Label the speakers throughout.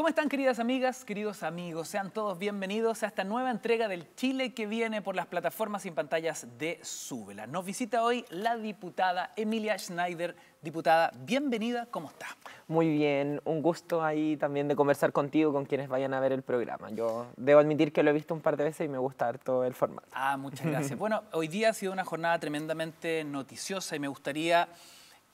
Speaker 1: ¿Cómo están queridas amigas, queridos amigos? Sean todos bienvenidos a esta nueva entrega del Chile que viene por las plataformas y pantallas de Súbela. Nos visita hoy la diputada Emilia Schneider. Diputada, bienvenida, ¿cómo está?
Speaker 2: Muy bien, un gusto ahí también de conversar contigo, con quienes vayan a ver el programa. Yo debo admitir que lo he visto un par de veces y me gusta todo el formato.
Speaker 1: Ah, muchas gracias. bueno, hoy día ha sido una jornada tremendamente noticiosa y me gustaría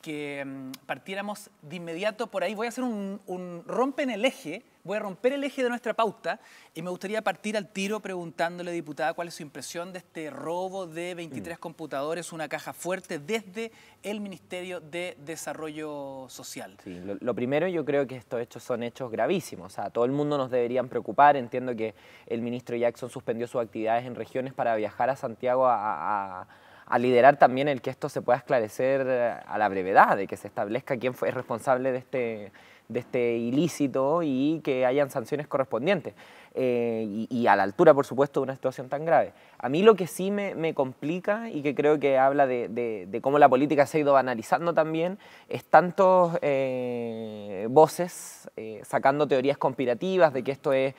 Speaker 1: que mm, partiéramos de inmediato por ahí. Voy a hacer un, rompe en el eje, voy a romper el eje de nuestra pauta y me gustaría partir al tiro preguntándole, diputada, cuál es su impresión de este robo de 23 mm. computadores, una caja fuerte desde el Ministerio de Desarrollo Social.
Speaker 2: Sí, lo, primero yo creo que estos hechos son hechos gravísimos, o todo el mundo nos deberían preocupar, entiendo que el ministro Jackson suspendió sus actividades en regiones para viajar a Santiago a a liderar también el que esto se pueda esclarecer eh, a la brevedad, de que se establezca quién fue, responsable de este, de este ilícito y que hayan sanciones correspondientes. Eh, y, a la altura, por supuesto, de una situación tan grave. A mí lo que sí me, me complica y que creo que habla de, de, cómo la política se ha ido banalizando también es tantos eh, voces eh, sacando teorías conspirativas de que esto es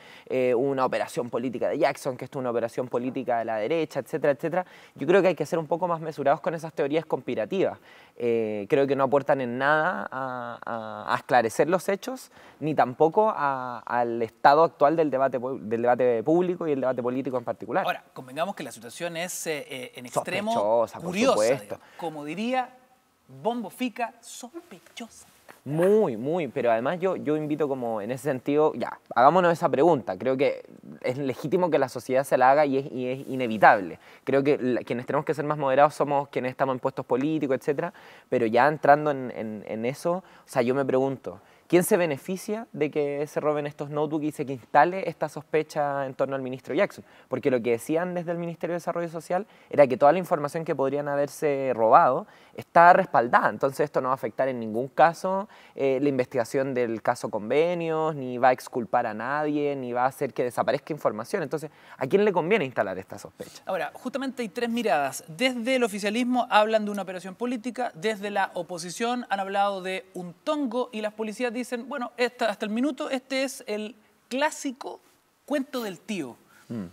Speaker 2: una operación política de Jackson, que esto es una operación política de la derecha, etcétera, etcétera. Yo creo que hay que ser un poco más mesurados con esas teorías conspirativas. creo que no aportan en nada a, a, a esclarecer hechos, ni tampoco al estado actual del debate, del debate público y el debate político en particular. Ahora,
Speaker 1: convengamos que la situación es eh, eh, en extremo curiosa, como diría Bombo Fica, sospechosa.
Speaker 2: Muy, muy, pero además yo, yo invito como en ese sentido, ya, hagámonos esa pregunta, creo que es legítimo que la sociedad se la haga y es, inevitable. Creo que quienes tenemos que ser más moderados somos quienes estamos en puestos políticos, etcétera, pero ya entrando en eso, o sea, yo me pregunto, ¿Quién se beneficia de que se roben estos notebooks y se que instale esta sospecha en torno al ministro Jackson? Porque lo que decían desde el Ministerio de Desarrollo Social era que toda la información que podrían haberse robado está respaldada, entonces esto no va a afectar en ningún caso eh, la investigación del caso convenios, ni va a exculpar a nadie, ni va a hacer que desaparezca información. Entonces, ¿a quién le conviene instalar esta sospecha?
Speaker 1: Ahora, justamente hay tres miradas. Desde el oficialismo hablan de una operación política, desde la oposición han hablado de un tongo y las policías dicen, bueno, hasta el minuto este es el clásico cuento del tío. Mm.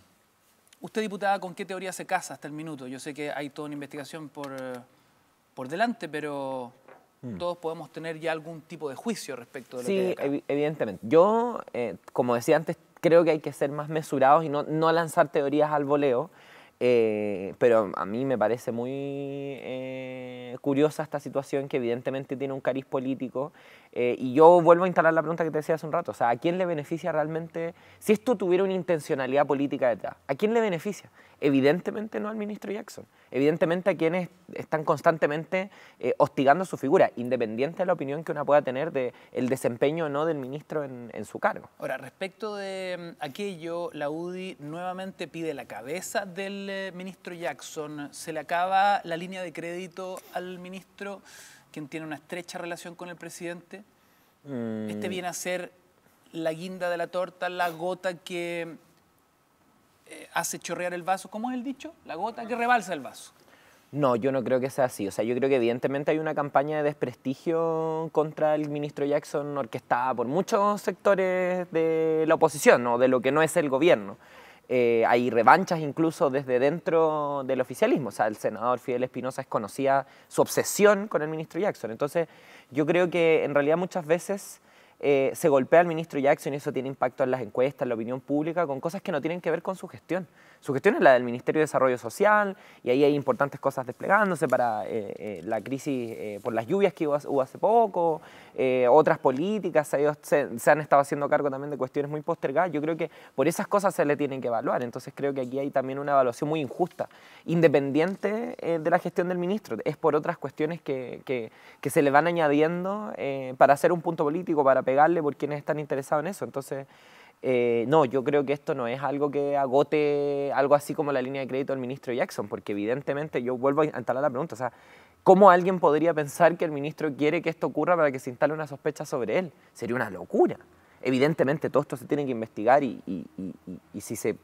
Speaker 1: Usted, diputada, ¿con qué teoría se casa hasta el minuto? Yo sé que hay toda una investigación por, eh, por delante, pero mm. todos podemos tener ya algún tipo de juicio respecto de lo sí,
Speaker 2: que... Sí, evidentemente. Yo, eh, como decía antes, creo que hay que ser más mesurados y no, no lanzar teorías al voleo. Eh, pero a mí me parece muy eh, curiosa esta situación que evidentemente tiene un cariz político. Eh, y yo vuelvo a instalar la pregunta que te decía hace un rato. O sea, ¿a quién le beneficia realmente, si esto tuviera una intencionalidad política detrás, ¿a quién le beneficia? Evidentemente no al ministro Jackson. Evidentemente a quienes están constantemente hostigando su figura, independiente de la opinión que una pueda tener del el desempeño o no del ministro en, en su cargo. Ahora,
Speaker 1: respecto de mm, aquello, la UDI nuevamente pide la cabeza del eh, ministro Jackson, se le acaba la línea de crédito al ministro, quien tiene una estrecha relación con el presidente.
Speaker 2: Mm. Este viene a
Speaker 1: ser la guinda de la torta, la gota que eh, hace chorrear el vaso. ¿Cómo es el dicho? La gota que rebalsa el vaso.
Speaker 2: No, yo no creo que sea así. O sea, yo creo que evidentemente hay una campaña de desprestigio contra el ministro Jackson orquestada por muchos sectores de la oposición, o de lo que no es el gobierno. Eh, hay revanchas incluso desde dentro del oficialismo. O sea, el senador Fidel Espinosa es conocía su obsesión con el ministro Jackson. Entonces, yo creo que en realidad muchas veces eh, se golpea al ministro Jackson y eso tiene impacto en las encuestas, en la opinión pública, con cosas que no tienen que ver con su gestión. Su gestión es la del Ministerio de Desarrollo Social y ahí hay importantes cosas desplegándose para eh, eh, la crisis eh, por las lluvias que hubo, hace poco, otras políticas, ellos se, han estado haciendo cargo también de cuestiones muy postergadas. Yo creo que por esas cosas se le tienen que evaluar. Entonces creo que aquí hay también una evaluación muy injusta, independiente de la gestión del ministro. Es por otras cuestiones que, que se le van añadiendo para hacer un punto político, para pegarle por quienes están interesados en eso. Entonces, eh, no, yo creo que esto no es algo que agote algo así como la línea de crédito del ministro Jackson, porque evidentemente yo vuelvo a instalar la pregunta, o sea, ¿cómo alguien podría pensar que el ministro quiere que esto ocurra para que se instale una sospecha sobre él? Sería una locura. Evidentemente todo esto se tiene que investigar y, si se,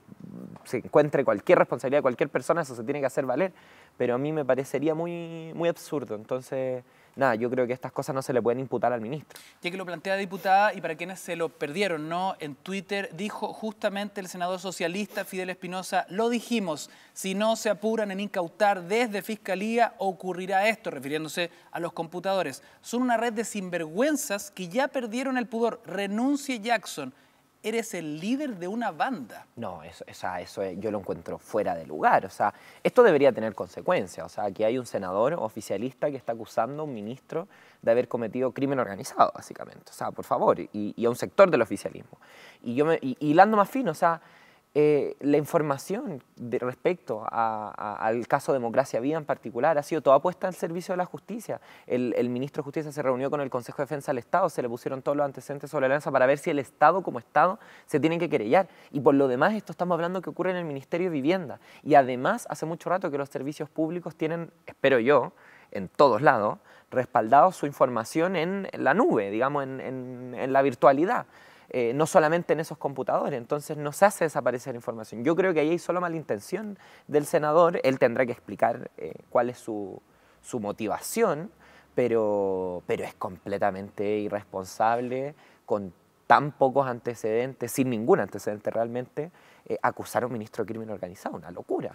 Speaker 2: se, cualquier responsabilidad de cualquier persona, eso se tiene que hacer valer, pero a mí me parecería muy, muy absurdo. Entonces nada, yo creo que estas cosas no se le pueden imputar al ministro.
Speaker 1: Ya que lo plantea la diputada y para quienes se lo perdieron, ¿no? En Twitter dijo justamente el senador socialista Fidel Espinosa, lo dijimos, si no se apuran en incautar desde Fiscalía ocurrirá esto, refiriéndose a los computadores. Son una red de sinvergüenzas que ya perdieron el pudor. Renuncie Jackson eres el líder de una banda.
Speaker 2: No, eso, eso yo lo encuentro fuera de lugar. O sea, esto debería tener consecuencias. O sea, aquí hay un senador oficialista que está acusando a un ministro de haber cometido crimen organizado, básicamente. O sea, por favor, y, a un sector del oficialismo. Y yo me, y, más fino, o sea, eh, la información respecto al caso Democracia Vida en particular ha sido toda puesta al servicio de la justicia. El, ministro de Justicia se reunió con el Consejo de Defensa del Estado, se le pusieron todos los antecedentes sobre la lanza para ver si el Estado como Estado se tiene que querellar. Y por lo demás, esto estamos hablando que ocurre en el Ministerio de Vivienda. Y además, hace mucho rato que los servicios públicos tienen, espero yo, en todos lados, respaldado su información en la nube, digamos, en la virtualidad. Eh, no solamente en esos computadores, entonces no se hace desaparecer información. Yo creo que ahí hay solo mala intención del senador, él tendrá que explicar eh, cuál es su, su motivación, pero, es completamente irresponsable con tan pocos antecedentes, sin ningún antecedente realmente, eh, acusar a un ministro de crimen organizado, una locura.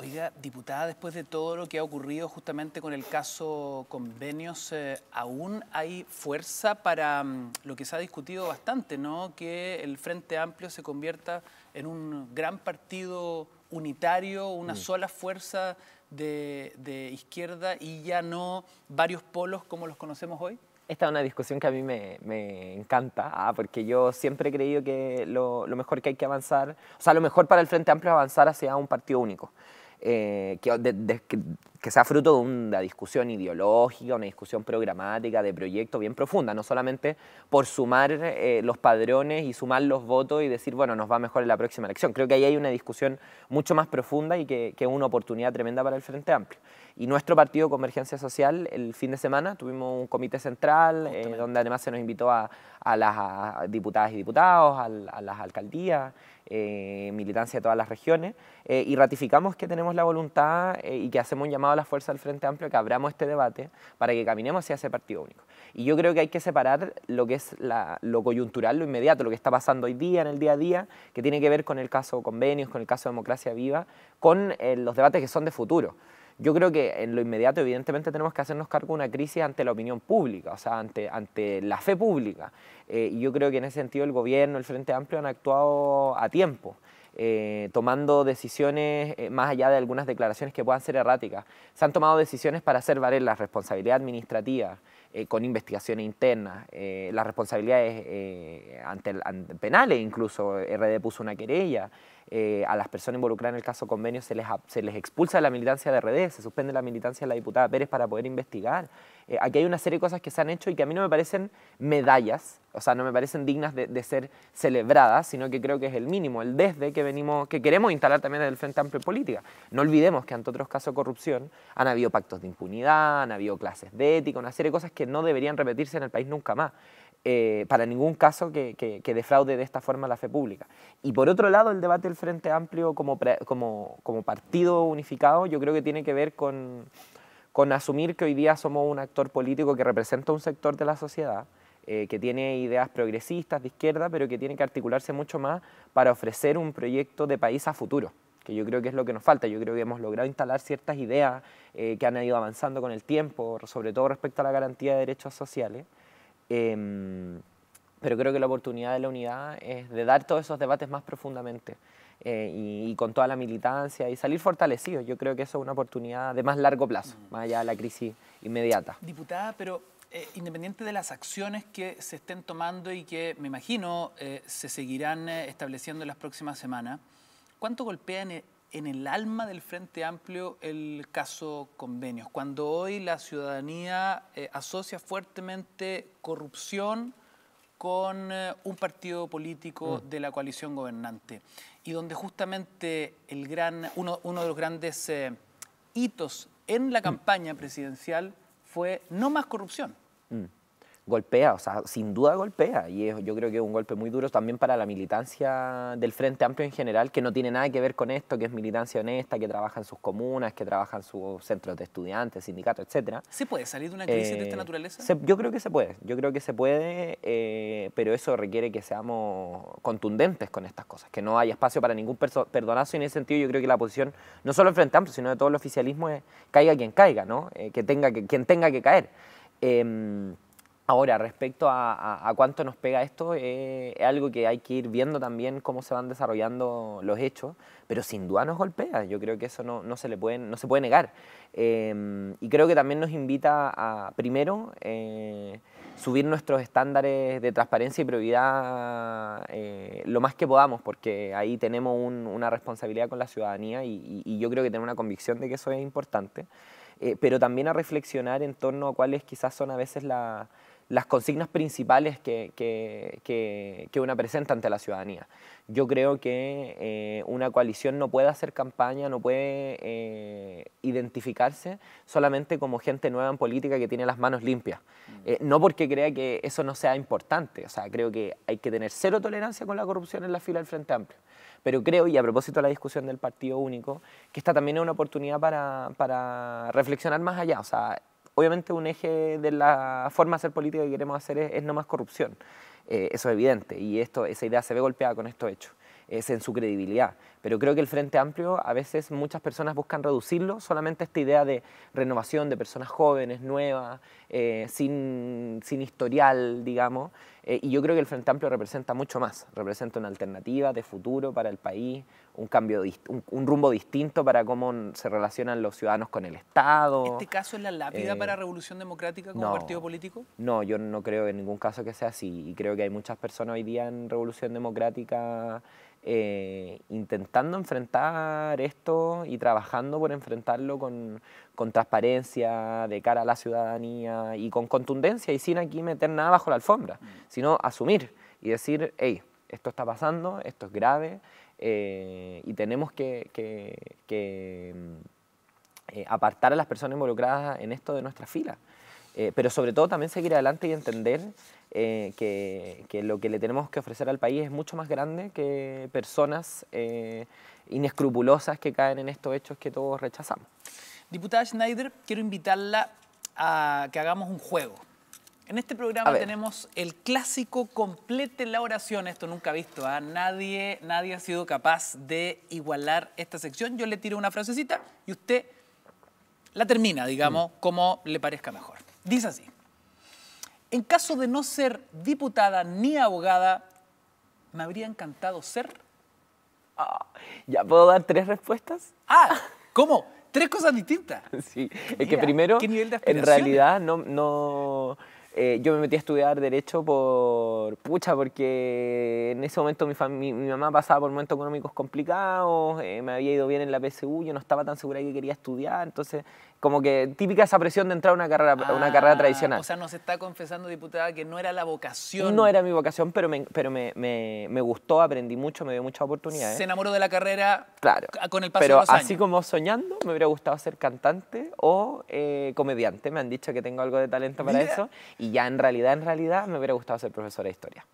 Speaker 1: Oiga, diputada, después de todo lo que ha ocurrido justamente con el caso convenios, eh, aún hay fuerza para mm, lo que se ha discutido bastante, ¿no? Que el Frente Amplio se convierta en un gran partido unitario, una mm. sola fuerza de, izquierda y ya no varios polos como los conocemos hoy.
Speaker 2: Esta es una discusión que a mí me, encanta, ¿ah? porque yo siempre he creído que lo, lo mejor que hay que avanzar, o sea, lo mejor para el Frente Amplio es avanzar hacia un partido único eh, que de, de, que sea fruto de una discusión ideológica, una discusión programática, de proyecto bien profunda, no solamente por sumar eh, los padrones y sumar los votos y decir, bueno, nos va mejor en la próxima elección. Creo que ahí hay una discusión mucho más profunda y que, es una oportunidad tremenda para el Frente Amplio. Y nuestro partido Convergencia Social, el fin de semana tuvimos un comité central, eh, donde además se nos invitó a, las diputadas y diputados, a, las alcaldías, eh, militancia de todas las regiones, y ratificamos que tenemos la voluntad y que hacemos un llamado la a la fuerza del Frente Amplio que abramos este debate para que caminemos hacia ese partido único. Y yo creo que hay que separar lo que es lo coyuntural, lo inmediato, lo que está pasando hoy día, en el día a día, que tiene que ver con el caso convenios, con el caso democracia viva, con eh, los debates que son de futuro. Yo creo que en lo inmediato, evidentemente, tenemos que hacernos cargo de una crisis ante la opinión pública, o sea, ante, la fe pública. Eh, y yo creo que en ese sentido el gobierno, el Frente Amplio han actuado a tiempo. Eh, tomando decisiones eh, más allá de algunas declaraciones que puedan ser erráticas. Se han tomado decisiones para hacer valer la responsabilidad administrativa, eh, con investigaciones internas, eh, las responsabilidades eh, penales, incluso RD puso una querella, a las personas involucradas en el caso convenio se les, se les expulsa de la militancia de RD, se suspende la militancia de la diputada Pérez para poder investigar. aquí hay una serie de cosas que se han hecho y que a mí no me parecen medallas, o sea, no me parecen dignas de, ser celebradas, sino que creo que es el mínimo, el desde que venimos, que queremos instalar también desde el Frente Amplio política. No olvidemos que ante otros casos de corrupción han habido pactos de impunidad, han habido clases de ética, una serie de cosas que no deberían repetirse en el país nunca más. Eh, para ningún caso que, defraude de esta forma la fe pública. Y por otro lado, el debate del Frente Amplio como, partido unificado yo creo que tiene que ver con, asumir que hoy día somos un actor político que representa un sector de la sociedad, eh, que tiene ideas progresistas de izquierda, pero que tiene que articularse mucho más para ofrecer un proyecto de país a futuro que yo creo que es lo que nos falta. Yo creo que hemos logrado instalar ciertas ideas eh, que han ido avanzando con el tiempo, sobre todo respecto a la garantía de derechos sociales. Em, pero creo que la oportunidad de la unidad es de dar todos esos debates más profundamente eh, y, con toda la militancia y salir fortalecidos. Yo creo que eso es una oportunidad de más largo plazo, más allá de la crisis inmediata.
Speaker 1: Diputada, pero eh, independiente de las acciones que se estén tomando y que me imagino se seguirán estableciendo en las próximas semanas, ¿Cuánto golpea e-, en el, alma del Frente Amplio el caso convenios? Cuando hoy la ciudadanía eh, asocia fuertemente corrupción con eh, un partido político mm. de la coalición gobernante y donde justamente el gran, uno, de los grandes eh, hitos en la mm. campaña presidencial fue no más corrupción. Mm
Speaker 2: golpea, o sea, sin duda golpea. Y yo creo que es un golpe muy duro también para la militancia del Frente Amplio en general, que no tiene nada que ver con esto, que es militancia honesta, que trabaja en sus comunas, que trabaja en sus centros de estudiantes, sindicatos, etcétera. ¿Se
Speaker 1: puede salir de una crisis de esta eh, naturaleza? yo creo que se
Speaker 2: puede, yo creo que se puede, eh, pero eso requiere que seamos contundentes con estas cosas, que no haya espacio para ningún perdonazo. Y en ese sentido yo creo que la posición, no solo del Frente Amplio, sino de todo el oficialismo, es caiga quien caiga, ¿no? Eh, que tenga que, quien tenga que caer. Em, Ahora, respecto a, cuánto nos pega esto, eh, es algo que hay que ir viendo también cómo se van desarrollando los hechos, pero sin duda nos golpea, yo creo que eso no, se, le puede, no se puede negar. Em, y creo que también nos invita a, primero, eh, subir nuestros estándares de transparencia y prioridad eh, lo más que podamos, porque ahí tenemos una responsabilidad con la ciudadanía y, yo creo que tenemos una convicción de que eso es importante, pero también a reflexionar en torno a cuáles quizás son a veces las las consignas principales que, que, que, una presenta ante la ciudadanía. Yo creo que eh, una coalición no puede hacer campaña, no puede eh, identificarse solamente como gente nueva en política que tiene las manos limpias. Mm. Eh, no porque crea que eso no sea importante, o sea, creo que hay que tener cero tolerancia con la corrupción en la fila del Frente Amplio. Pero creo, y a propósito de la discusión del partido único, que esta también es una oportunidad para, para reflexionar más allá. O sea, obviamente un eje de la forma de hacer política que queremos hacer es, no más corrupción. Eh, eso es evidente y esto, esa idea se ve golpeada con estos hechos, es en su credibilidad. Pero creo que el Frente Amplio, a veces muchas personas buscan reducirlo solamente esta idea de renovación de personas jóvenes, nuevas, eh, sin, sin, historial, digamos. Eh, y yo creo que el Frente Amplio representa mucho más, representa una alternativa de futuro para el país, un cambio, un, rumbo distinto para cómo se relacionan los ciudadanos con el Estado. ¿Este
Speaker 1: caso es la lápida eh, para Revolución Democrática como partido político?
Speaker 2: No, yo no creo en ningún caso que sea así. Y creo que hay muchas personas hoy día en Revolución Democrática intentando intentando enfrentar esto y trabajando por enfrentarlo con, con, transparencia, de cara a la ciudadanía y con contundencia y sin aquí meter nada bajo la alfombra, mm. sino asumir y decir, hey, esto está pasando, esto es grave eh, y tenemos que, que, mm, eh, apartar a las personas involucradas en esto de nuestra fila. Eh, pero sobre todo también seguir adelante y entender eh, que, lo que le tenemos que ofrecer al país es mucho más grande que personas eh, inescrupulosas que caen en estos hechos que todos rechazamos.
Speaker 1: Diputada Schneider, quiero invitarla a que hagamos un juego. En este programa tenemos el clásico complete la oración. Esto nunca visto. a ¿ah? Nadie, nadie ha sido capaz de igualar esta sección. Yo le tiro una frasecita y usted la termina, digamos, mm. como le parezca mejor. Dice así. En caso de no ser diputada ni abogada, ¿me habría encantado ser? Ah,
Speaker 2: ¿Ya puedo dar tres respuestas? Ah, ¿cómo? Tres cosas distintas. Sí, es que primero, en realidad no... Eh, yo me metí a estudiar derecho por pucha, porque en ese momento mi, mamá pasaba por momentos económicos complicados, eh, me había ido bien en la PSU, yo no estaba tan segura de que quería estudiar, entonces como que típica esa presión de entrar a una carrera, una carrera ah, tradicional. O sea,
Speaker 1: nos está confesando, diputada, que no era la vocación. No
Speaker 2: era mi vocación, pero me, pero me, gustó, aprendí mucho, me dio muchas oportunidades. Se enamoró
Speaker 1: de la carrera
Speaker 2: con el paso pero de los años. así como soñando, me hubiera gustado ser cantante o eh, comediante. Me han dicho que tengo algo de talento para eso. Y ya en realidad, en realidad, me hubiera gustado ser profesora de historia.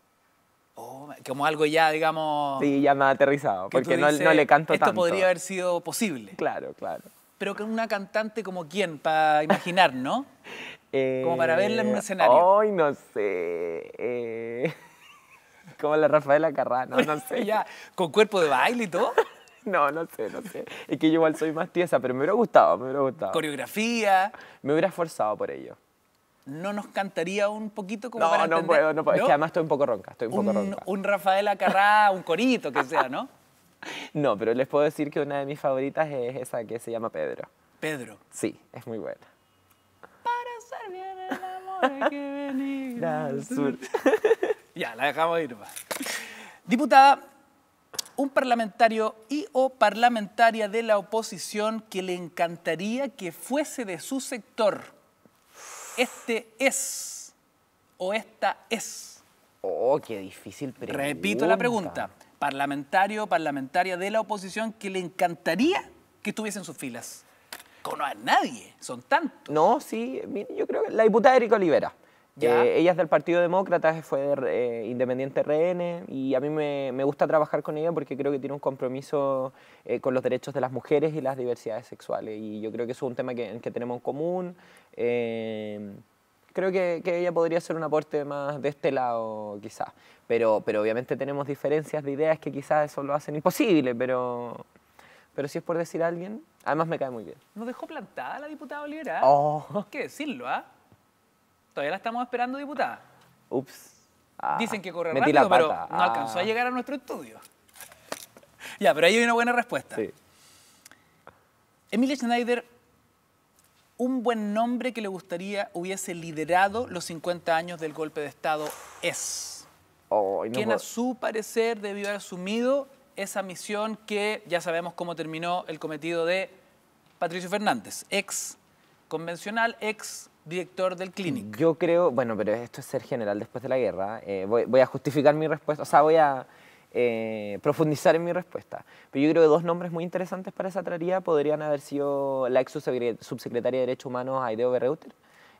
Speaker 1: Oh, como algo ya, digamos... Sí,
Speaker 2: ya me ha aterrizado, porque no, le canto tanto. Esto podría
Speaker 1: haber sido posible. Claro, claro. Pero que una cantante como quién, para imaginar, ¿no? Eh, como para verla en un escenario. Ay,
Speaker 2: no sé. Eh, como la Rafaela Carrano, no sé. ya, con cuerpo de baile y todo. No, no sé, no sé. Es que yo igual soy más tiesa, pero me hubiera gustado, me hubiera gustado. Coreografía. Me hubiera esforzado por ello.
Speaker 1: ¿No nos cantaría un poquito como no, para No, entender? Puedo, no puedo, Es que además
Speaker 2: estoy un poco ronca, estoy un, poco ronca.
Speaker 1: Un Rafaela Carrá, un corito, que sea, ¿no?
Speaker 2: No, pero les puedo decir que una de mis favoritas es esa que se llama Pedro. Pedro. Sí, es muy buena.
Speaker 1: Para ser bien el amor que venir ya, la dejamos ir. Diputada, un parlamentario y o parlamentaria de la oposición que le encantaría que fuese de su sector. Este es o esta es.
Speaker 2: Oh, qué difícil pregunta. Repito la pregunta
Speaker 1: parlamentario, parlamentaria de la oposición que le encantaría que estuviesen sus filas. Cono a nadie, son tantos.
Speaker 2: No, sí, yo creo que la diputada Erika Olivera. Eh, ella es del Partido Demócrata, fue eh, independiente RN y a mí me, gusta trabajar con ella porque creo que tiene un compromiso eh, con los derechos de las mujeres y las diversidades sexuales y yo creo que es un tema que, que tenemos en común creo que, ella podría ser un aporte más de este lado, quizás. Pero, pero obviamente tenemos diferencias de ideas que quizás eso lo hacen imposible, pero, pero si es por decir a alguien, además me cae muy bien.
Speaker 1: Nos dejó plantada la diputada Olivera. Oh. que decirlo, ¿ah? Todavía la estamos esperando, diputada. Ups. Ah, Dicen que corre rápido, pero no ah. alcanzó a llegar a nuestro estudio. ya, pero ahí hay una buena respuesta. Sí. Emilia Schneider un buen nombre que le gustaría hubiese liderado los 50 años del golpe de Estado es.
Speaker 2: Oh, quien a
Speaker 1: su parecer debió haber asumido esa misión que ya sabemos cómo terminó el cometido de Patricio Fernández, ex convencional, ex director del clínico?
Speaker 2: Yo creo, bueno, pero esto es ser general después de la guerra. Eh, voy, voy, a justificar mi respuesta, o sea, voy a, eh, profundizar en mi respuesta. Pero yo creo que dos nombres muy interesantes para esa traría podrían haber sido la ex subsecretaria de Derechos Humanos, Aideo Berreuter,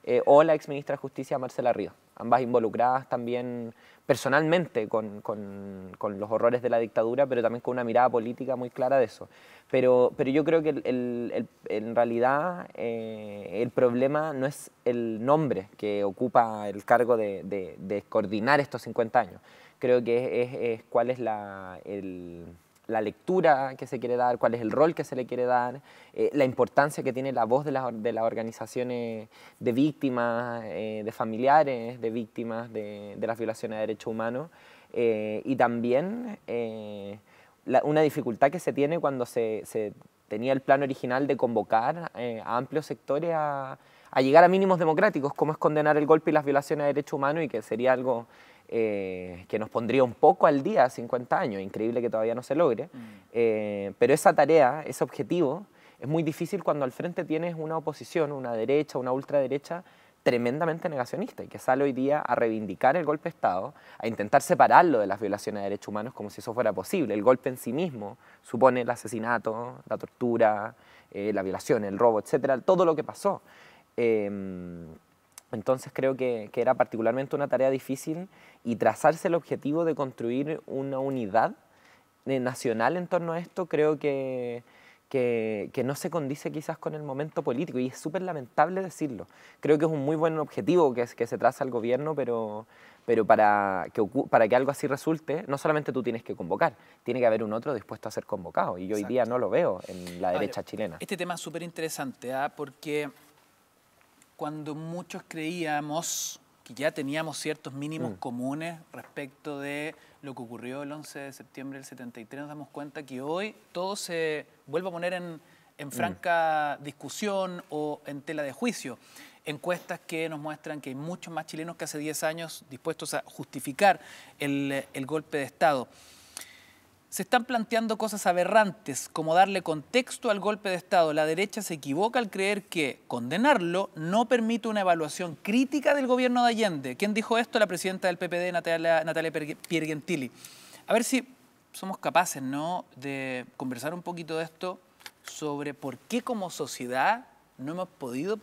Speaker 2: eh, o la ex ministra de Justicia, Marcela Río. Ambas involucradas también personalmente con, con, con, los horrores de la dictadura, pero también con una mirada política muy clara de eso. Pero, pero yo creo que en realidad eh, el problema no es el nombre que ocupa el cargo de, de, de coordinar estos 50 años, creo que es, cuál es la, lectura que se quiere dar, cuál es el rol que se le quiere dar, eh, la importancia que tiene la voz de, de las organizaciones de víctimas, eh, de familiares de víctimas de, las violaciones de derechos humanos eh, y también una dificultad que se tiene cuando se, tenía el plan original de convocar a amplios sectores a llegar a mínimos democráticos, como es condenar el golpe y las violaciones de derechos humanos y que sería algo eh, que nos pondría un poco al día, 50 años, increíble que todavía no se logre, mm. eh, pero esa tarea, ese objetivo, es muy difícil cuando al frente tienes una oposición, una derecha, una ultraderecha tremendamente negacionista y que sale hoy día a reivindicar el golpe de Estado, a intentar separarlo de las violaciones de derechos humanos como si eso fuera posible. El golpe en sí mismo supone el asesinato, la tortura, eh, la violación, el robo, etcétera, todo lo que pasó. Em, entonces creo que, era particularmente una tarea difícil y trazarse el objetivo de construir una unidad eh, nacional en torno a esto creo que, que, no se condice quizás con el momento político y es súper lamentable decirlo. Creo que es un muy buen objetivo que, que se traza el gobierno, pero, pero para que, para que algo así resulte, no solamente tú tienes que convocar, tiene que haber un otro dispuesto a ser convocado. Y yo hoy día no lo veo en la derecha chilena.
Speaker 1: Este tema es súper interesante, ¿ah? porque cuando muchos creíamos que ya teníamos ciertos mínimos mm. comunes respecto de lo que ocurrió el 11 de septiembre del 73, nos damos cuenta que hoy todo se vuelve a poner en, mm. franca discusión o en tela de juicio. Encuestas que nos muestran que hay muchos más chilenos que hace 10 años dispuestos a justificar el golpe de Estado. Se están planteando cosas aberrantes, como darle contexto al golpe de Estado. La derecha se equivoca al creer que condenarlo no permite una evaluación crítica del gobierno de Allende. ¿Quién dijo esto? La presidenta del PPD, Natalia, Natalia Piergentili. A ver si somos capaces, ¿no?, de conversar un poquito de esto sobre por qué como sociedad no hemos podido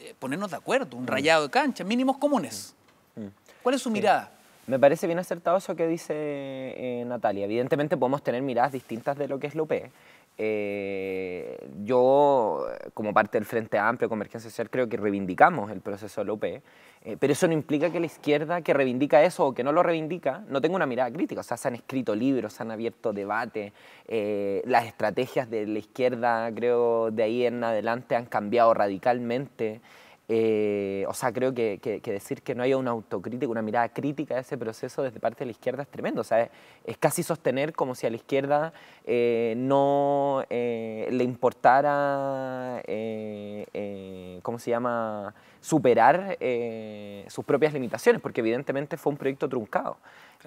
Speaker 1: eh, ponernos de acuerdo, un mm. rayado de cancha, mínimos comunes. Mm. Mm. ¿Cuál es su mirada?
Speaker 2: Me parece bien acertado eso que dice eh, Natalia. Evidentemente podemos tener miradas distintas de lo que es lope. Eh, yo, como parte del Frente Amplio, Convergencia Social, creo que reivindicamos el proceso de la eh, pero eso no implica que la izquierda que reivindica eso o que no lo reivindica no tenga una mirada crítica. O sea, se han escrito libros, se han abierto debates, las estrategias de la izquierda, creo, de ahí en adelante han cambiado radicalmente. Eh, o sea, creo que, decir que no haya una autocrítica, una mirada crítica de ese proceso desde parte de la izquierda es tremendo. O sea, es, casi sostener como si a la izquierda eh, no eh, le importara, ¿cómo se llama?, superar eh, sus propias limitaciones, porque evidentemente fue un proyecto truncado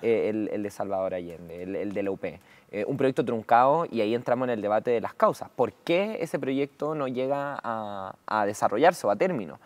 Speaker 2: eh, el, de Salvador Allende, el, de la UP. Eh, un proyecto truncado y ahí entramos en el debate de las causas. ¿Por qué ese proyecto no llega a, desarrollarse o a término?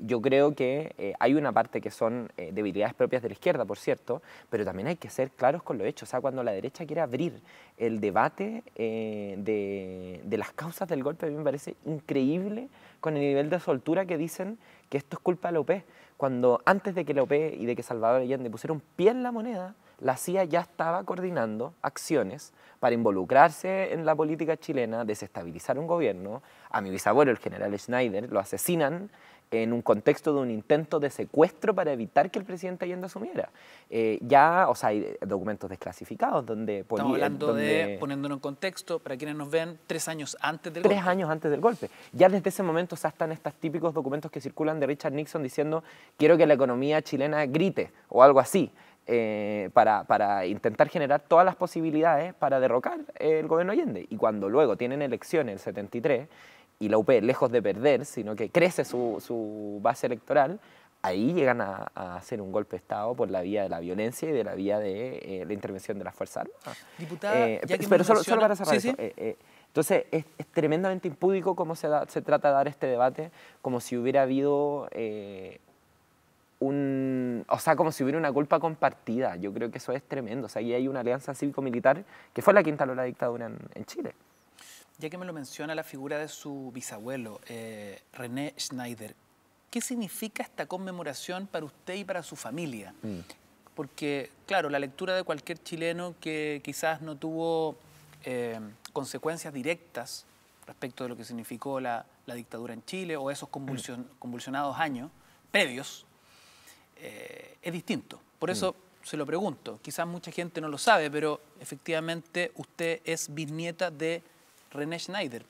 Speaker 2: yo creo que hay una parte que son debilidades propias de la izquierda, por cierto, pero también hay que ser claros con lo hecho. O sea, cuando la derecha quiere abrir el debate de, de, las causas del golpe, a mí me parece increíble con el nivel de soltura que dicen que esto es culpa de la Cuando antes de que la y de que Salvador Allende pusieron pie en la moneda, la CIA ya estaba coordinando acciones para involucrarse en la política chilena, desestabilizar un gobierno. A mi bisabuelo, el general Schneider, lo asesinan en un contexto de un intento de secuestro para evitar que el presidente Allende asumiera. Eh, ya, o sea, hay documentos desclasificados donde... Estamos hablando de,
Speaker 1: poniéndolo en contexto, para quienes nos ven, tres años antes del tres golpe. Tres
Speaker 2: años antes del golpe. Ya desde ese momento o sea, están estos típicos documentos que circulan de Richard Nixon diciendo quiero que la economía chilena grite o algo así. Eh, para, para, intentar generar todas las posibilidades para derrocar el gobierno Allende. Y cuando luego tienen elecciones, el 73, y la UP, lejos de perder, sino que crece su, base electoral, ahí llegan a, hacer un golpe de Estado por la vía de la violencia y de la vía de eh, la intervención de las Fuerzas Armadas.
Speaker 1: Diputada, eh, ya que pero solo, para cerrar
Speaker 2: eh, entonces, es, tremendamente impúdico cómo se, trata de dar este debate, como si hubiera habido un, o sea, como si hubiera una culpa compartida. Yo creo que eso es tremendo. O sea, ahí hay una alianza cívico-militar que fue la quinta de la dictadura en Chile.
Speaker 1: Ya que me lo menciona la figura de su bisabuelo, eh, René Schneider, ¿qué significa esta conmemoración para usted y para su familia? Mm. Porque, claro, la lectura de cualquier chileno que quizás no tuvo eh, consecuencias directas respecto de lo que significó la, dictadura en Chile o esos mm. convulsionados años previos, eh, es distinto. Por eso mm. se lo pregunto. Quizás mucha gente no lo sabe, pero efectivamente usted es bisnieta de René Schneider,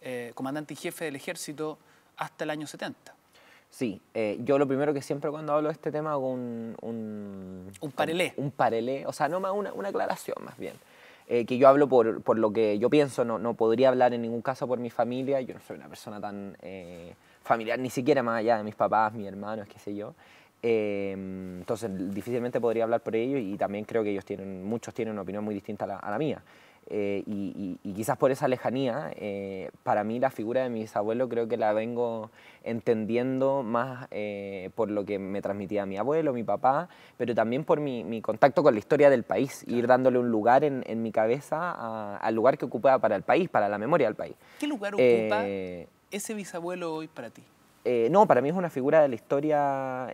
Speaker 1: eh, comandante y jefe del ejército hasta el año 70.
Speaker 2: Sí, eh, yo lo primero que siempre cuando hablo de este tema hago un... Un, parelé. Un, parelé, o sea, no más una, una aclaración más bien. Eh, que yo hablo por, por, lo que yo pienso, no, no, podría hablar en ningún caso por mi familia, yo no soy una persona tan familiar, ni siquiera más allá de mis papás, mis hermanos, qué sé yo. Em, entonces difícilmente podría hablar por ellos y también creo que ellos tienen, muchos tienen una opinión muy distinta a la mía. Eh, y, quizás por esa lejanía, eh, para mí la figura de mi bisabuelo creo que la vengo entendiendo más eh, por lo que me transmitía mi abuelo, mi papá, pero también por mi, contacto con la historia del país, ir dándole un lugar en, mi cabeza al lugar que ocupaba para el país, para la memoria del país.
Speaker 1: ¿Qué lugar ocupa ese bisabuelo hoy para ti?
Speaker 2: no, para mí es una figura de la historia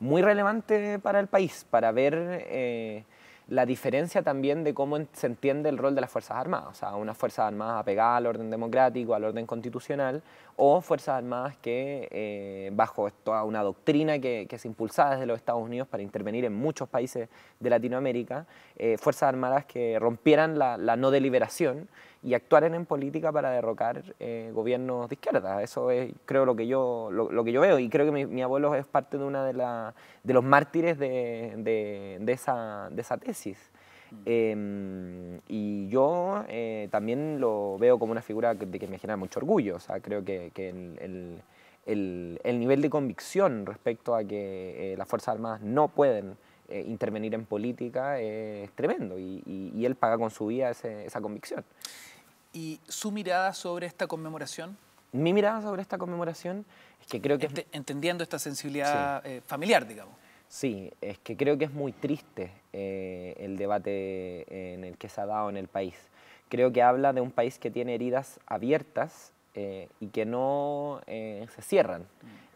Speaker 2: muy relevante para el país, para ver la diferencia también de cómo se entiende el rol de las Fuerzas Armadas, o sea, unas Fuerzas Armadas apegadas al orden democrático, al orden constitucional, o Fuerzas Armadas que, eh, bajo toda una doctrina que, se es impulsada desde los Estados Unidos para intervenir en muchos países de Latinoamérica, eh, Fuerzas Armadas que rompieran la no deliberación y actuar en política para derrocar eh, gobiernos de izquierda. Eso es, creo, lo que yo, lo, que yo veo. Y creo que mi, abuelo es parte de una de, la, de los mártires de, de, esa, de esa tesis. Mm. Em, y yo eh, también lo veo como una figura de que me genera mucho orgullo. O sea, creo que, el, el, nivel de convicción respecto a que eh, las Fuerzas Armadas no pueden intervenir en política es tremendo y, y, él
Speaker 1: paga con su vida esa convicción. ¿Y su mirada sobre esta conmemoración? Mi mirada sobre esta conmemoración es que creo que... Entendiendo esta sensibilidad eh, familiar, digamos.
Speaker 2: Sí, es que creo que es muy triste eh, el debate eh, en el que se ha dado en el país. Creo que habla de un país que tiene heridas abiertas y que no se cierran,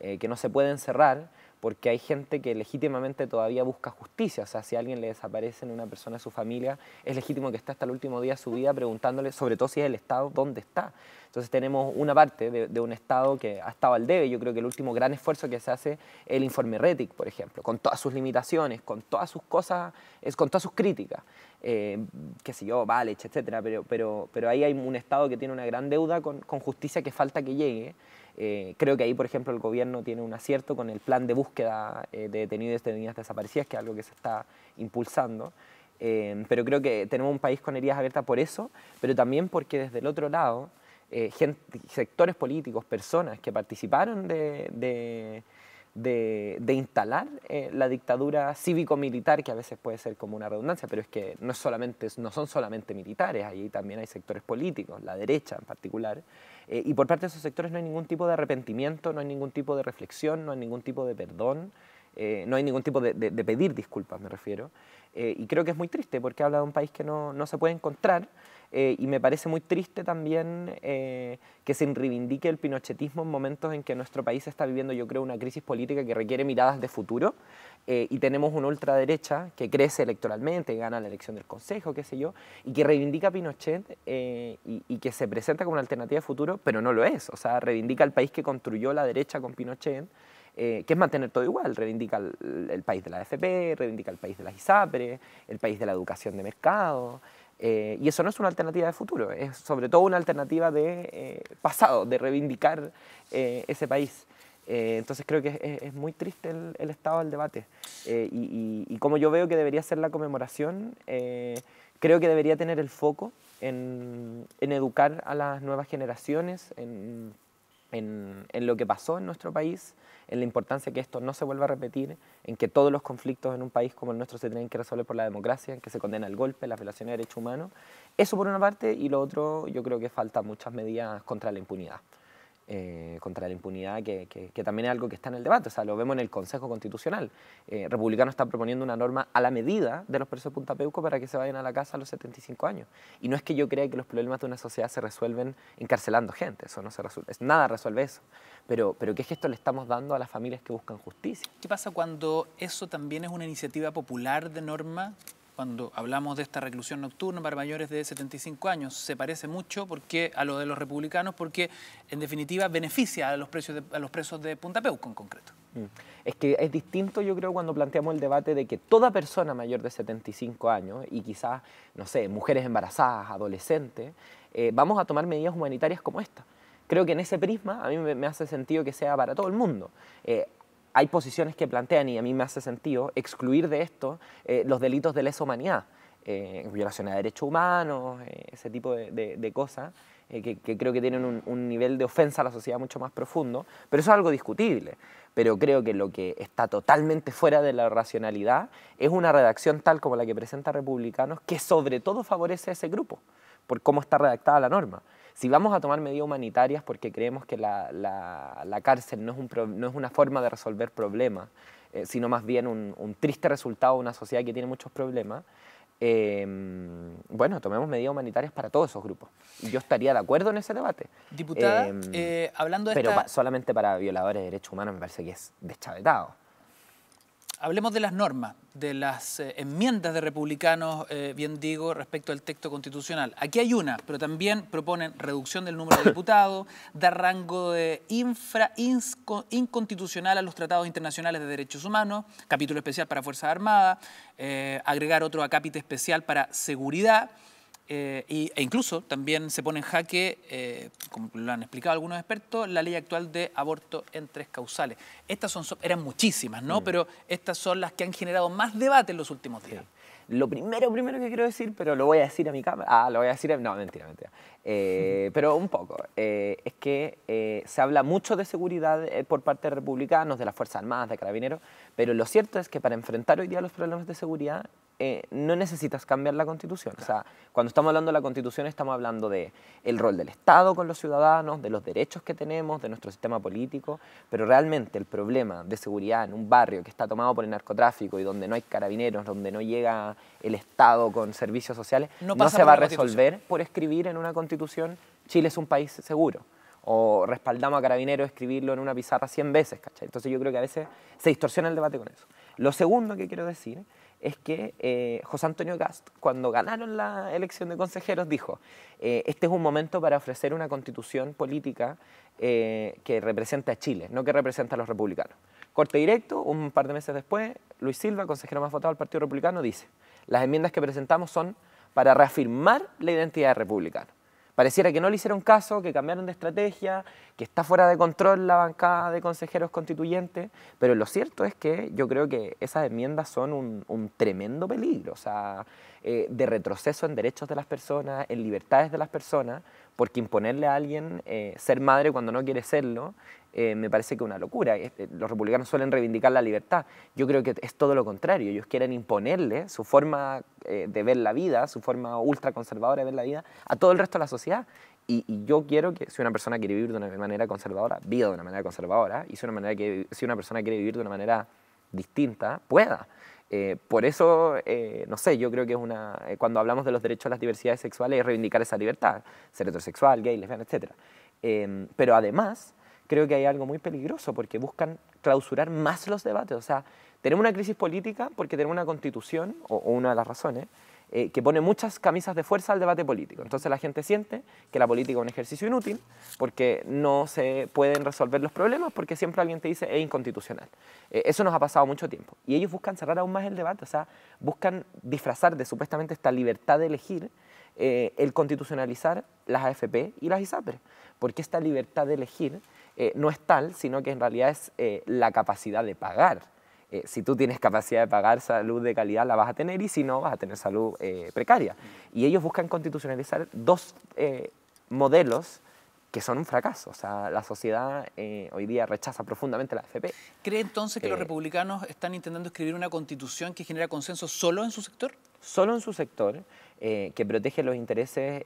Speaker 2: mm. que no se pueden cerrar porque hay gente que legítimamente todavía busca justicia. O sea, si a alguien le desaparece en una persona de su familia, es legítimo que esté hasta el último día de su vida preguntándole, sobre todo si es el Estado, dónde está. Entonces tenemos una parte de, un Estado que ha estado al debe. Yo creo que el último gran esfuerzo que se hace el informe RETIC, por ejemplo, con todas sus limitaciones, con todas sus cosas, es, con todas sus críticas, que eh, qué sé yo, vale, etcétera. Pero, pero, pero ahí hay un Estado que tiene una gran deuda con, con justicia que falta que llegue. Eh, creo que ahí, por ejemplo, el gobierno tiene un acierto con el plan de búsqueda eh, de detenidos y detenidas desaparecidas, que es algo que se está impulsando. Eh, pero creo que tenemos un país con heridas abiertas por eso, pero también porque desde el otro lado, sectores políticos, personas que participaron de de, instalar eh, la dictadura cívico-militar, que a veces puede ser como una redundancia, pero es que no, solamente, no son solamente militares, ahí también hay sectores políticos, la derecha en particular, eh, y por parte de esos sectores no hay ningún tipo de arrepentimiento, no hay ningún tipo de reflexión, no hay ningún tipo de perdón. Eh, no hay ningún tipo de, pedir disculpas, me refiero. y creo que es muy triste porque habla de un país que no se puede encontrar eh, y me parece muy triste también eh, que se reivindique el pinochetismo en momentos en que nuestro país está viviendo, yo creo, una crisis política que requiere miradas de futuro eh, y tenemos una ultraderecha que crece electoralmente, gana la elección del Consejo, qué sé yo, y que reivindica a Pinochet y, que se presenta como una alternativa de futuro, pero no lo es, o sea, reivindica el país que construyó la derecha con Pinochet. que es mantener todo igual, reivindica el, país de la AFP, reivindica el país de las ISAPRE, el país de la educación de mercado, eh, y eso no es una alternativa de futuro, es sobre todo una alternativa de eh, pasado, de reivindicar eh, ese país. entonces creo que es, muy triste el, estado del debate. Y, como yo veo que debería ser la conmemoración, creo que debería tener el foco en, en educar a las nuevas generaciones, en en, lo que pasó en nuestro país, en la importancia que esto no se vuelva a repetir, en que todos los conflictos en un país como el nuestro se tienen que resolver por la democracia, en que se condena el golpe, las violaciones de derechos humanos. Eso por una parte, y lo otro, yo creo que faltan muchas medidas contra la impunidad. Eh, contra la impunidad, que, también es algo que está en el debate. O sea, lo vemos en el Consejo Constitucional. Eh, republicano está proponiendo una norma a la medida de los presos de Punta para que se vayan a la casa a los 75 años. Y no es que yo crea que los problemas de una sociedad se resuelven encarcelando gente, eso no se resuelve, nada resuelve eso. Pero, pero ¿qué esto le estamos dando a las familias que buscan justicia?
Speaker 1: ¿Qué pasa cuando eso también es una iniciativa popular de norma cuando hablamos de esta reclusión nocturna para mayores de 75 años. Se parece mucho porque, a lo de los republicanos porque, en definitiva, beneficia a los, precios de, los presos de Punta Peuco en concreto.
Speaker 2: Mm. Es que es distinto, yo creo, cuando planteamos el debate de que toda persona mayor de 75 años, y quizás, no sé, mujeres embarazadas, adolescentes, eh, vamos a tomar medidas humanitarias como esta creo que en ese prisma a mí me, hace sentido que sea para todo el mundo. Eh, hay posiciones que plantean, y a mí me hace sentido, excluir de esto eh, los delitos de lesa humanidad, eh, violación a derechos humanos, eh, ese tipo de, cosas, que, creo que tienen un, nivel de ofensa a la sociedad mucho más profundo, pero eso es algo discutible. Pero creo que lo que está totalmente fuera de la racionalidad es una redacción tal como la que presenta Republicanos, que sobre todo favorece a ese grupo, por cómo está redactada la norma. Si vamos a tomar medidas humanitarias porque creemos que la, la, la cárcel no es, una forma de resolver problemas, eh, sino más bien un, triste resultado de una sociedad que tiene muchos problemas, em, bueno, tomemos medidas humanitarias para todos esos grupos. Yo estaría de acuerdo en ese debate. Diputada, em, eh, hablando de Pero solamente para violadores de derechos humanos me parece que es
Speaker 1: deschavetado. Hablemos de las normas, de las eh, enmiendas de republicanos, eh, bien digo, respecto al texto constitucional. Aquí hay una, pero también proponen reducción del número de diputados, dar rango de infra inconstitucional a los tratados internacionales de derechos humanos, capítulo especial para Fuerzas Armadas, eh, agregar otro acápite especial para seguridad. Eh, e incluso también se pone en jaque, eh, como lo han explicado algunos expertos, la ley actual de aborto en tres causales. Estas son, eran muchísimas, ¿no? Mm. Pero estas son las que han generado más debate en los últimos días.
Speaker 2: Lo primero, primero que quiero decir, pero lo voy a decir a mi cámara. Ah, lo voy a decir a... No, mentira, mentira. Eh, pero un poco. es que se habla mucho de seguridad por parte de republicanos, de las Fuerzas Armadas, de carabineros, pero lo cierto es que para enfrentar hoy día los problemas de seguridad eh, no necesitas cambiar la constitución. O sea, cuando estamos hablando de la constitución estamos hablando de el rol del Estado con los ciudadanos, de los derechos que tenemos, de nuestro sistema político, pero realmente el problema de seguridad en un barrio que está tomado por el narcotráfico y donde no hay carabineros, donde no llega el Estado con servicios sociales, no, se va a resolver por escribir en una constitución Chile es un país seguro o respaldamos a carabineros escribirlo en una pizarra 100 veces, ¿cachai? Entonces yo creo que a veces se distorsiona el debate con eso. Lo segundo que quiero decir es que eh, José Antonio Gast, cuando ganaron la elección de consejeros, dijo, eh, este es un momento para ofrecer una constitución política eh, que represente a Chile, no que represente a los republicanos. Corte directo, un par de meses después, Luis Silva, consejero más votado del Partido Republicano, dice, las enmiendas que presentamos son para reafirmar la identidad republicana pareciera que no le hicieron caso, que cambiaron de estrategia, que está fuera de control la bancada de consejeros constituyentes, pero lo cierto es que yo creo que esas enmiendas son un, tremendo peligro. O sea, eh, de retroceso en derechos de las personas, en libertades de las personas, porque imponerle a alguien eh, ser madre cuando no quiere serlo, eh, me parece que es una locura. Los republicanos suelen reivindicar la libertad. Yo creo que es todo lo contrario. Ellos quieren imponerle su forma de ver la vida, su forma ultraconservadora de ver la vida, a todo el resto de la sociedad. Y, yo quiero que si una persona quiere vivir de una manera conservadora, viva de una manera conservadora, y si una persona quiere vivir de una manera distinta, pueda. Eh, por eso, eh, no sé, yo creo que eh, cuando hablamos de los derechos a las diversidades sexuales, es reivindicar esa libertad, ser heterosexual, gay, lesbiana, etc. Em, pero además, creo que hay algo muy peligroso porque buscan clausurar más los debates. O sea, tenemos una crisis política porque tenemos una constitución, o una de las razones, eh, que pone muchas camisas de fuerza al debate político. Entonces la gente siente que la política es un ejercicio inútil porque no se pueden resolver los problemas porque siempre alguien te dice es inconstitucional. Eh, eso nos ha pasado mucho tiempo. Y ellos buscan cerrar aún más el debate, o sea, buscan disfrazar de supuestamente esta libertad de elegir eh, el constitucionalizar las AFP y las ISAPRE, porque esta libertad de elegir no es tal, sino que en realidad es la capacidad de pagar eh, si tú tienes capacidad de pagar salud de calidad, la vas a tener y si no, vas a tener salud eh, precaria. Y ellos buscan constitucionalizar dos eh, modelos que son un fracaso. O sea, la sociedad eh, hoy día rechaza profundamente la AFP.
Speaker 1: ¿Cree entonces que los eh, republicanos están intentando escribir una constitución que genera consenso solo en su sector? Solo
Speaker 2: en su sector, eh, que protege los intereses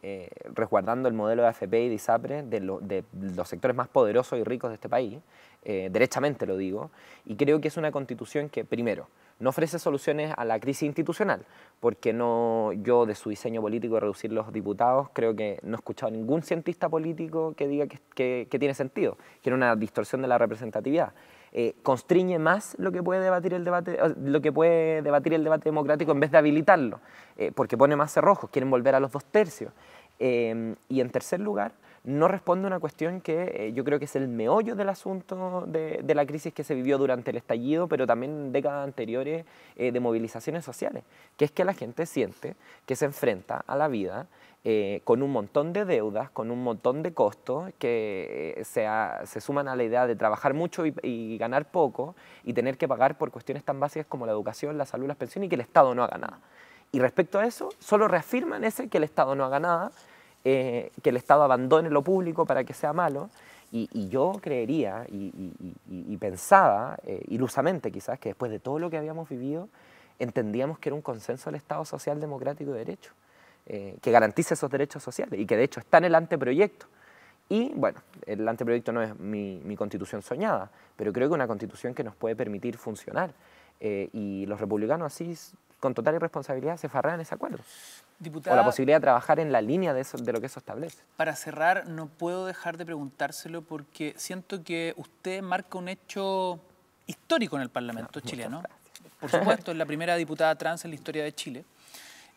Speaker 2: resguardando el modelo de AFP y de de, los sectores más poderosos y ricos de este país, derechamente lo digo, y creo que es una constitución que, primero, no ofrece soluciones a la crisis institucional, porque no, yo de su diseño político de reducir los diputados creo que no he escuchado a ningún cientista político que diga que, tiene sentido, que era una distorsión de la representatividad. Eh, constriñe más lo que puede debatir el debate, lo que puede debatir el debate democrático en vez de habilitarlo, eh, porque pone más cerrojos, quieren volver a los dos tercios. Eh, y en tercer lugar, no responde a una cuestión que eh, yo creo que es el meollo del asunto de, la crisis que se vivió durante el estallido, pero también décadas anteriores eh, de movilizaciones sociales, que es que la gente siente que se enfrenta a la vida eh, con un montón de deudas, con un montón de costos que se, suman a la idea de trabajar mucho y, y, ganar poco y tener que pagar por cuestiones tan básicas como la educación, la salud, las pensiones y que el Estado no haga nada. Y respecto a eso, solo reafirman ese que el Estado no haga nada eh, que el Estado abandone lo público para que sea malo. Y, yo creería y, pensaba, eh, ilusamente quizás, que después de todo lo que habíamos vivido, entendíamos que era un consenso del Estado social, democrático de derecho, eh, que garantice esos derechos sociales y que de hecho está en el anteproyecto. Y bueno, el anteproyecto no es mi, constitución soñada, pero creo que una constitución que nos puede permitir funcionar. y los republicanos así con total irresponsabilidad se farrean ese acuerdo.
Speaker 1: Diputada, o la posibilidad
Speaker 2: de trabajar en la línea de, eso, de lo que eso establece.
Speaker 1: Para cerrar, no puedo dejar de preguntárselo porque siento que usted marca un hecho histórico en el Parlamento chileno. Por supuesto, es la primera diputada trans en la historia de Chile.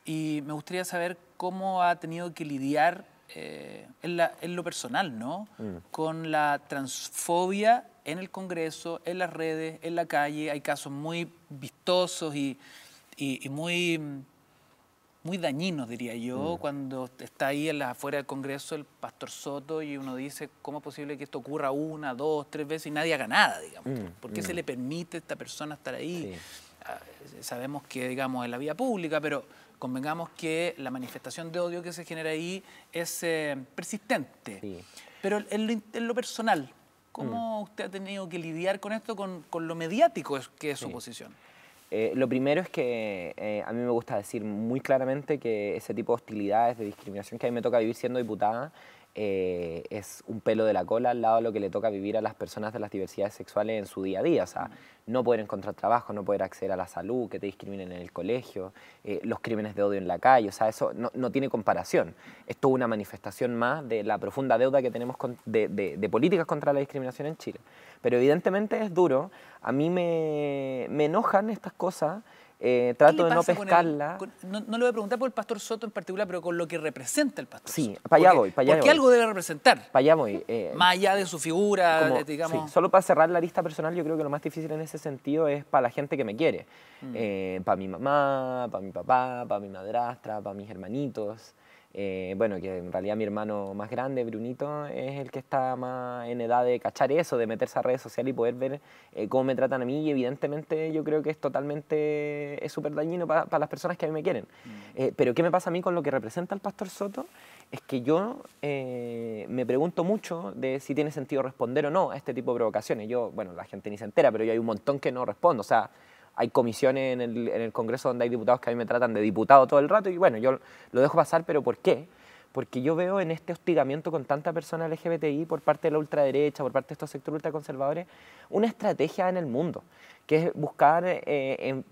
Speaker 1: Y me gustaría saber cómo ha tenido que lidiar eh, en, lo personal, ¿no? Mm. Con la transfobia en el Congreso, en las redes, en la calle. Hay casos muy vistosos y y, muy, muy dañino diría yo, mm. cuando está ahí en del Congreso el pastor Soto y uno dice, ¿cómo es posible que esto ocurra una, dos, tres veces y nadie haga nada, digamos? Mm, ¿Por qué mm. se le permite a esta persona estar ahí? Ah, sabemos que, digamos, en la vía pública, pero convengamos que la manifestación de odio que se genera ahí es eh, persistente. Pero en lo, personal, ¿Cómo usted ha tenido que lidiar con esto, con, con lo mediático que es su posición?
Speaker 2: Eh, lo primero es que eh, a mí me gusta decir muy claramente que ese tipo de hostilidades, de discriminación que a mí me toca vivir siendo diputada, eh, es un pelo de la cola al lado de lo que le toca vivir a las personas de las diversidades sexuales en su día a día. O sea, no poder encontrar trabajo, no poder acceder a la salud, que te discriminen en el colegio, eh, los crímenes de odio en la calle. O sea, eso no, tiene comparación. Esto Es una manifestación más de la profunda deuda que tenemos con, de, de, políticas contra la discriminación en Chile. Pero evidentemente es duro. A mí me, me enojan estas cosas eh, trato de no pescarla.
Speaker 1: no, no, le voy a preguntar por el pastor Soto en particular, pero con lo que representa el pastor. Sí, para allá voy. porque algo debe representar. Para allá voy. Eh, más allá de su
Speaker 2: figura, digamos. Sí, solo para cerrar la lista personal, yo creo que lo más difícil en ese sentido es para la gente que me quiere. Mm. Eh, para mi mamá, para mi papá, para mi madrastra, para mis hermanitos. Eh, bueno, que en realidad mi hermano más grande, Brunito, es el que está más en edad de cachar eso, de meterse a redes sociales y poder ver eh, cómo me tratan a mí. Y evidentemente yo creo que es totalmente, es súper dañino para las personas que a mí me quieren. Mm. Eh, pero ¿qué me pasa a mí con lo que representa el Pastor Soto? Es que yo me pregunto mucho de si tiene sentido responder o no a este tipo de provocaciones. Yo, bueno, la gente ni se entera, pero yo hay un montón que no respondo. O sea, hay comisiones en el, Congreso donde hay diputados que a mí me tratan de diputado todo el rato y bueno, yo lo dejo pasar, pero ¿por qué? Porque yo veo en este hostigamiento con tanta persona LGBTI por parte de la ultraderecha, por parte de estos sectores ultraconservadores, una estrategia en el mundo, que es buscar eh,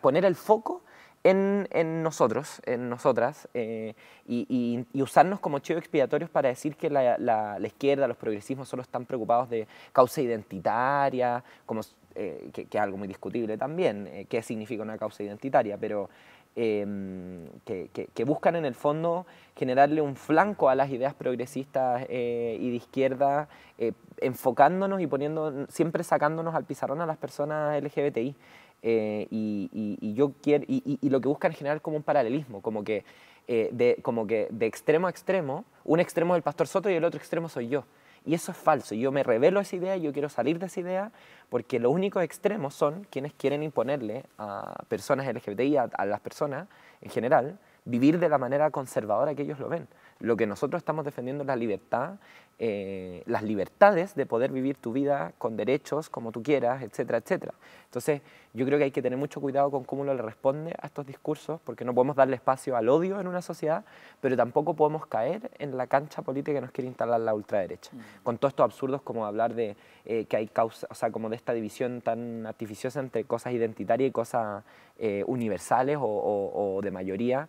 Speaker 2: poner el foco en, nosotros, en nosotras, eh, y, usarnos como chivo expiatorios para decir que la, izquierda, los progresismos solo están preocupados de causa identitaria, como eh, que, es algo muy discutible también, eh, qué significa una causa identitaria, pero em, que, buscan en el fondo generarle un flanco a las ideas progresistas eh, y de izquierda, enfocándonos y poniendo, siempre sacándonos al pizarrón a las personas LGBTI. y, yo quiero, y, lo que buscan es generar como un paralelismo, como que, de, como que de extremo a extremo, un extremo es el pastor Soto y el otro extremo soy yo. Y eso es falso. Yo me revelo esa idea, yo quiero salir de esa idea, porque los únicos extremos son quienes quieren imponerle a personas LGBTI, a las personas en general, vivir de la manera conservadora que ellos lo ven. Lo que nosotros estamos defendiendo es la libertad, eh, las libertades de poder vivir tu vida con derechos como tú quieras, etcétera, etcétera. Entonces, yo creo que hay que tener mucho cuidado con cómo uno le responde a estos discursos, porque no podemos darle espacio al odio en una sociedad, pero tampoco podemos caer en la cancha política que nos quiere instalar la ultraderecha. Mm. Con todos estos absurdos como hablar de eh, que hay causa, o sea, como de esta división tan artificiosa entre cosas identitarias y cosas eh, universales o de mayoría.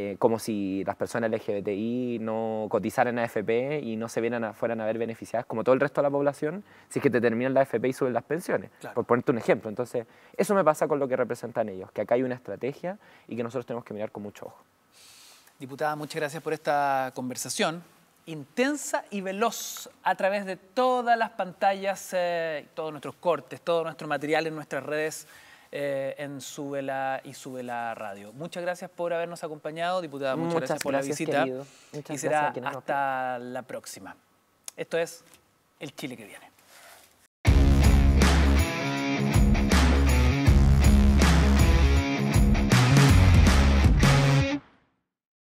Speaker 2: Eh, como si las personas LGBTI no cotizaran a AFP y no se vieran a, fueran a ver beneficiadas como todo el resto de la población, si es que te terminan la AFP y suben las pensiones, por ponerte un ejemplo. Entonces, eso me pasa con lo que representan ellos, que acá hay una estrategia y que nosotros tenemos que mirar con mucho ojo.
Speaker 1: Diputada, muchas gracias por esta conversación intensa y veloz a través de todas las pantallas, eh, todos nuestros cortes, todo nuestro material en nuestras redes eh, en Súbela y la Radio. Muchas gracias por habernos acompañado, diputada. Muchas, gracias por la visita. y será hasta la próxima. Esto es El Chile que viene.